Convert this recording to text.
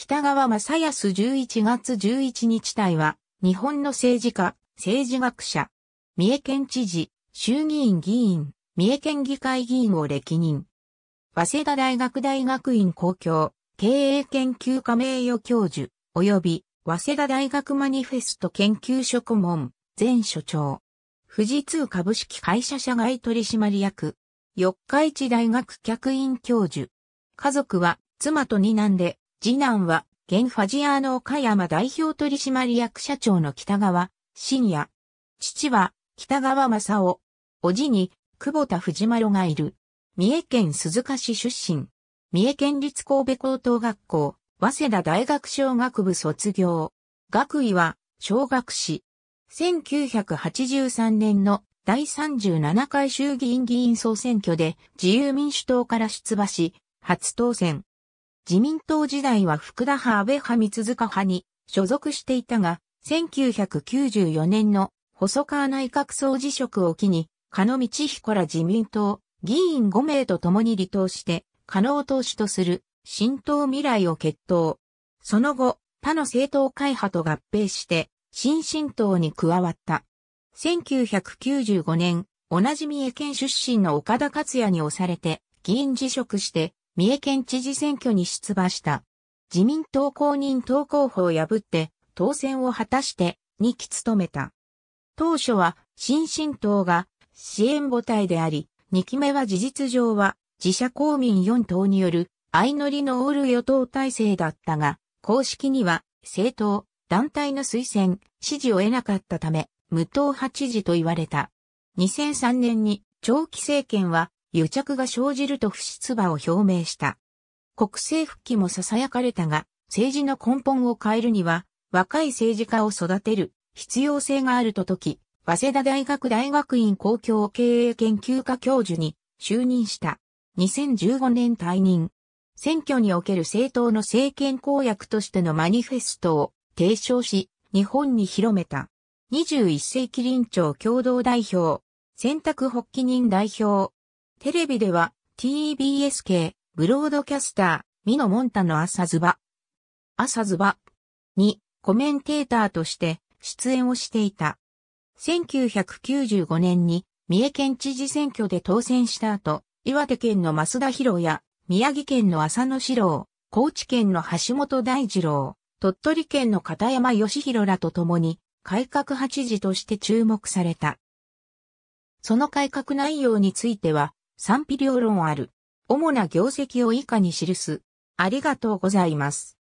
北川正康11月11日隊は、日本の政治家、政治学者、三重県知事、衆議院議員、三重県議会議員を歴任。早稲田大学大学院公共、経営研究科名誉教授、及び、早稲田大学マニフェスト研究所顧問、前所長。富士通株式会社社外取締役、四日市大学客員教授。家族は、妻と二男で、次男は、現ファジアーノ岡山代表取締役社長の北川、深夜。父は、北川正夫。おじに、久保田藤丸がいる。三重県鈴鹿市出身。三重県立神戸高等学校、早稲田大学小学部卒業。学位は、小学士。1983年の第37回衆議院議員総選挙で自由民主党から出馬し、初当選。自民党時代は福田派安倍派三塚派に所属していたが、1994年の細川内閣総辞職を機に、加野道彦ら自民党議員5名と共に離党して、加納党首とする新党未来を決闘。その後、他の政党会派と合併して、新新党に加わった。1995年、同じ三重県出身の岡田克也に押されて、議員辞職して、三重県知事選挙に出馬した。自民党公認党候補を破って当選を果たして2期務めた。当初は新進党が支援母体であり、2期目は事実上は自社公民4党による相乗りのオール与党体制だったが、公式には政党、団体の推薦、支持を得なかったため、無党派知事と言われた。2003年に長期政権は癒着が生じると不出馬を表明した。国政復帰も囁かれたが、政治の根本を変えるには、若い政治家を育てる必要性があると説き、早稲田大学大学院公共経営研究科教授に就任した。2015年退任。選挙における政党の政権公約としてのマニフェストを提唱し、日本に広めた。21世紀臨調共同代表、選択発起人代表、テレビでは TBS 系ブロードキャスター、ミノ・モンタの朝ズバ。朝ズバにコメンテーターとして出演をしていた。1995年に三重県知事選挙で当選した後、岩手県の増田博也、宮城県の浅野史郎、高知県の橋本大二郎、鳥取県の片山義弘らと共に、改革八時として注目された。その改革内容については、賛否両論ある。主な業績を以下に記す。ありがとうございます。